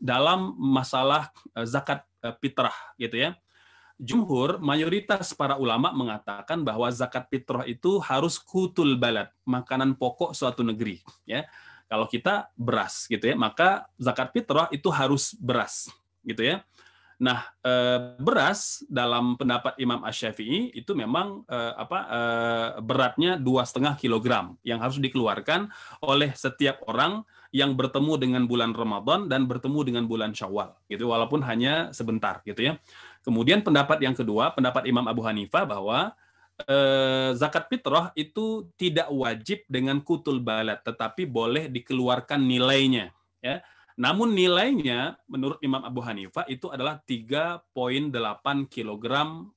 dalam masalah eh, zakat eh, fitrah gitu ya. Jumhur, mayoritas para ulama mengatakan bahwa zakat fitrah itu harus kutul balad, makanan pokok suatu negeri. Ya, kalau kita beras gitu ya, maka zakat fitrah itu harus beras gitu ya. Nah, eh, beras dalam pendapat Imam Ash-Syafi'i itu memang eh, apa eh, beratnya dua setengah kilogram yang harus dikeluarkan oleh setiap orang yang bertemu dengan bulan Ramadan dan bertemu dengan bulan Syawal gitu walaupun hanya sebentar gitu ya. Kemudian pendapat yang kedua, pendapat Imam Abu Hanifah bahwa zakat fitrah itu tidak wajib dengan kutul balat tetapi boleh dikeluarkan nilainya ya namun nilainya menurut Imam Abu Hanifah itu adalah 3.8 kg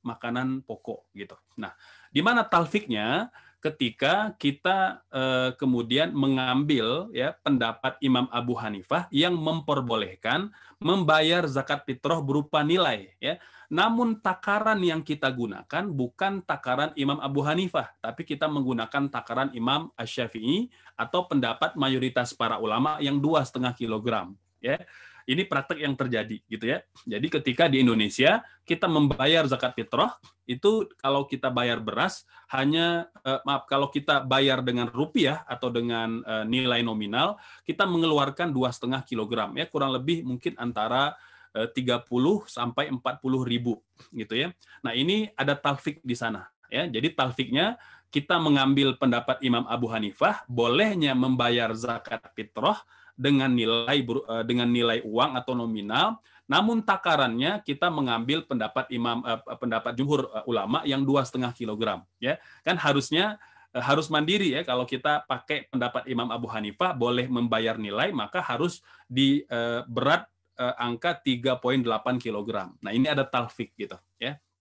makanan pokok gitu. Nah, di mana talfiknya? ketika kita eh, kemudian mengambil ya pendapat Imam Abu Hanifah yang memperbolehkan membayar zakat fitrah berupa nilai ya namun takaran yang kita gunakan bukan takaran Imam Abu Hanifah tapi kita menggunakan takaran Imam Asy-Syafi'i atau pendapat mayoritas para ulama yang dua setengah kilogram ya ini praktek yang terjadi gitu ya. Jadi ketika di Indonesia kita membayar zakat fitrah itu kalau kita bayar beras hanya eh, maaf kalau kita bayar dengan rupiah atau dengan eh, nilai nominal kita mengeluarkan dua setengah kilogram ya kurang lebih mungkin antara 30 eh, sampai 40 ribu gitu ya. Nah ini ada taufik di sana ya. Jadi talfiknya kita mengambil pendapat Imam Abu Hanifah bolehnya membayar zakat fitrah dengan nilai eh, dengan nilai uang atau nominal namun takarannya kita mengambil pendapat imam eh, pendapat jumhur eh, ulama yang dua setengah kilogram ya kan harusnya harus mandiri ya kalau kita pakai pendapat Imam Abu Hanifah boleh membayar nilai maka harus di berat angka 3.8 kilogram. Nah, ini ada talfik gitu ya.